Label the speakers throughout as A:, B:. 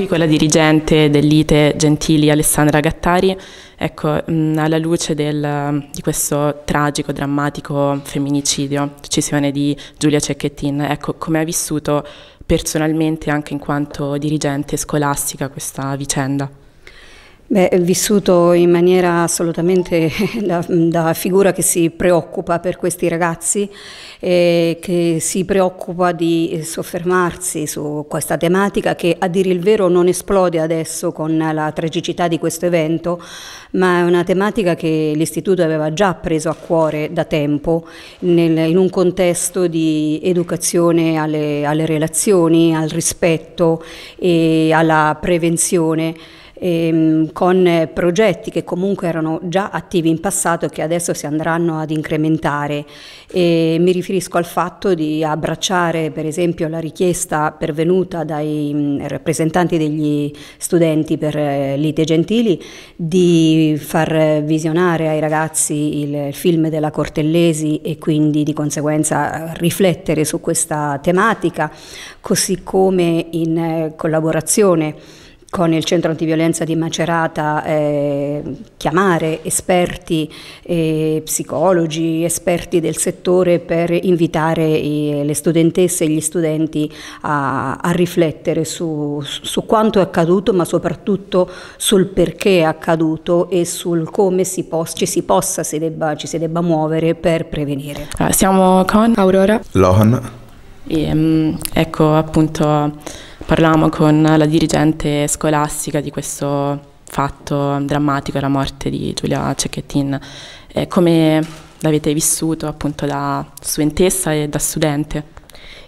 A: qui con la dirigente dell'ITE Gentili Alessandra Gattari, ecco, mh, mm, alla luce del, mm, di questo tragico, drammatico femminicidio, decisione di Giulia Cecchettin, ecco, come ha vissuto personalmente anche in quanto dirigente scolastica questa vicenda?
B: Beh, vissuto in maniera assolutamente da, da, figura che si preoccupa per questi ragazzi, eh, che si preoccupa di soffermarsi su questa tematica che a dire il vero non esplode adesso con la tragicità di questo evento, ma è una tematica che l'Istituto aveva già preso a cuore da tempo nel, in un contesto di educazione alle, alle relazioni, al rispetto e alla prevenzione ehm, con eh, progetti che comunque erano già attivi in passato e che adesso si andranno ad incrementare. E mi riferisco al fatto di abbracciare per esempio la richiesta pervenuta dai mm, rappresentanti degli studenti per eh, lite gentili di far visionare ai ragazzi il film della Cortellesi e quindi di conseguenza riflettere su questa tematica, così come in eh, collaborazione con il centro antiviolenza di Macerata eh, chiamare esperti, eh, psicologi, esperti del settore per invitare i, le studentesse e gli studenti a, a riflettere su, su, quanto è accaduto ma soprattutto sul perché è accaduto e sul come si pos- ci si possa, si debba, ci si debba muovere per prevenire.
A: Ah, siamo con Aurora. Lohan. E, ehm, ecco appunto parlavamo con la dirigente scolastica di questo fatto drammatico, la morte di Giulia Cecchettin. Eh, come l'avete vissuto appunto da studentessa e da studente?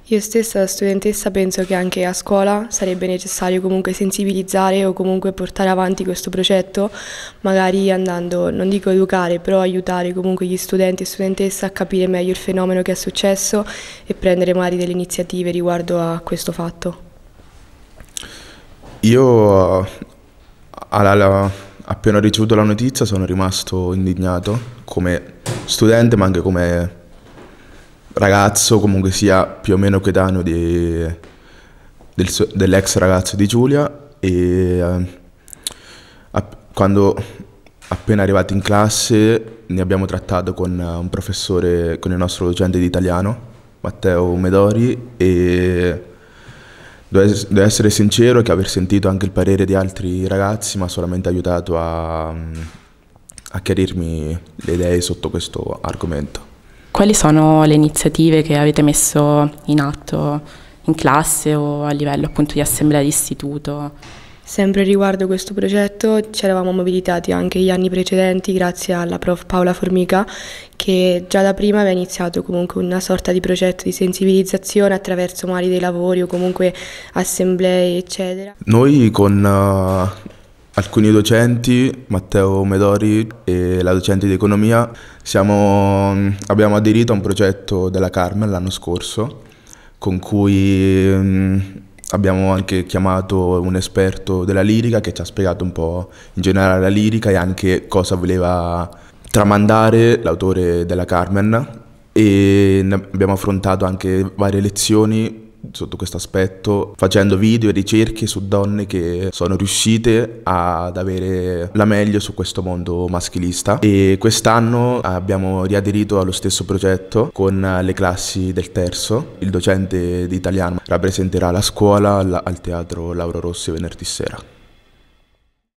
C: Io stessa da studentessa penso che anche a scuola sarebbe necessario comunque sensibilizzare o comunque portare avanti questo progetto, magari andando, non dico educare, però aiutare comunque gli studenti e studentesse a capire meglio il fenomeno che è successo e prendere magari delle iniziative riguardo a questo fatto.
D: Io eh, alla, alla, appena ho ricevuto la notizia sono rimasto indignato come studente ma anche come ragazzo comunque sia più o meno coetaneo del, dell'ex ragazzo di Giulia e eh, app, quando appena arrivato in classe ne abbiamo trattato con eh, un professore, con il nostro docente di italiano Matteo Medori e Devo essere sincero che aver sentito anche il parere di altri ragazzi mi ha solamente aiutato a, a chiarirmi le idee sotto questo argomento.
A: Quali sono le iniziative che avete messo in atto in classe o a livello appunto di assemblea di istituto? Sempre riguardo questo progetto ci eravamo mobilitati anche gli anni precedenti
C: grazie alla prof Paola Formica che già da prima aveva iniziato comunque una sorta di progetto di sensibilizzazione attraverso mali dei lavori o comunque assemblee eccetera.
D: Noi con uh, alcuni docenti, Matteo Medori e la docente di economia, siamo, mm, abbiamo aderito a un progetto della Carmen l'anno scorso con cui... Um, abbiamo anche chiamato un esperto della lirica che ci ha spiegato un po' in generale la lirica e anche cosa voleva tramandare l'autore della Carmen e abbiamo affrontato anche varie lezioni sotto questo aspetto facendo video e ricerche su donne che sono riuscite ad avere la meglio su questo mondo maschilista e quest'anno abbiamo riaderito allo stesso progetto con le classi del terzo. Il docente di italiano rappresenterà la scuola al teatro Lauro Rossi venerdì sera.